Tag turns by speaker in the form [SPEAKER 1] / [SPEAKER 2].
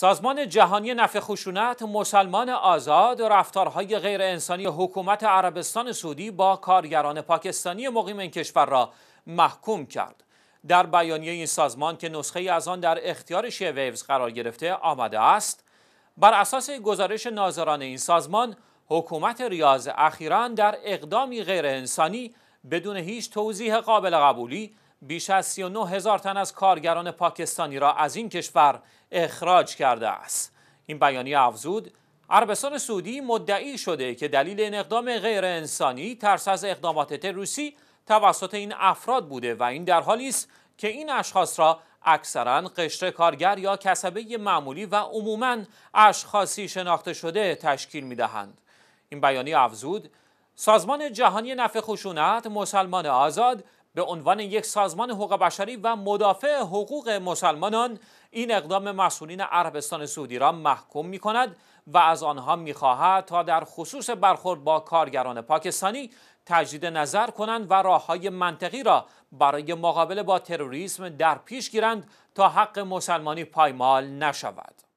[SPEAKER 1] سازمان جهانی نفع خشونت مسلمان آزاد رفتارهای غیر انسانی حکومت عربستان سعودی با کارگران پاکستانی مقیم این کشور را محکوم کرد. در بیانیه این سازمان که نسخه از آن در اختیار شیویوز قرار گرفته آمده است، بر اساس گزارش ناظران این سازمان، حکومت ریاض اخیران در اقدامی غیر انسانی بدون هیچ توضیح قابل قبولی بیش از 39 هزار تن از کارگران پاکستانی را از این کشور اخراج کرده است این بیانیه افزود عربستان سعودی مدعی شده که دلیل این اقدام غیر انسانی ترس از اقدامات تروریستی توسط این افراد بوده و این در حالی است که این اشخاص را اکثرا قشر کارگر یا کسبه معمولی و عموما اشخاصی شناخته شده تشکیل دهند. این بیانیه افزود سازمان جهانی نفع خشونت مسلمان آزاد به عنوان یک سازمان حقوق بشری و مدافع حقوق مسلمانان این اقدام مسئولین عربستان سعودی را محکوم می کند و از آنها می خواهد تا در خصوص برخورد با کارگران پاکستانی تجدید نظر کنند و راه منطقی را برای مقابله با تروریسم در پیش گیرند تا حق مسلمانی پایمال نشود.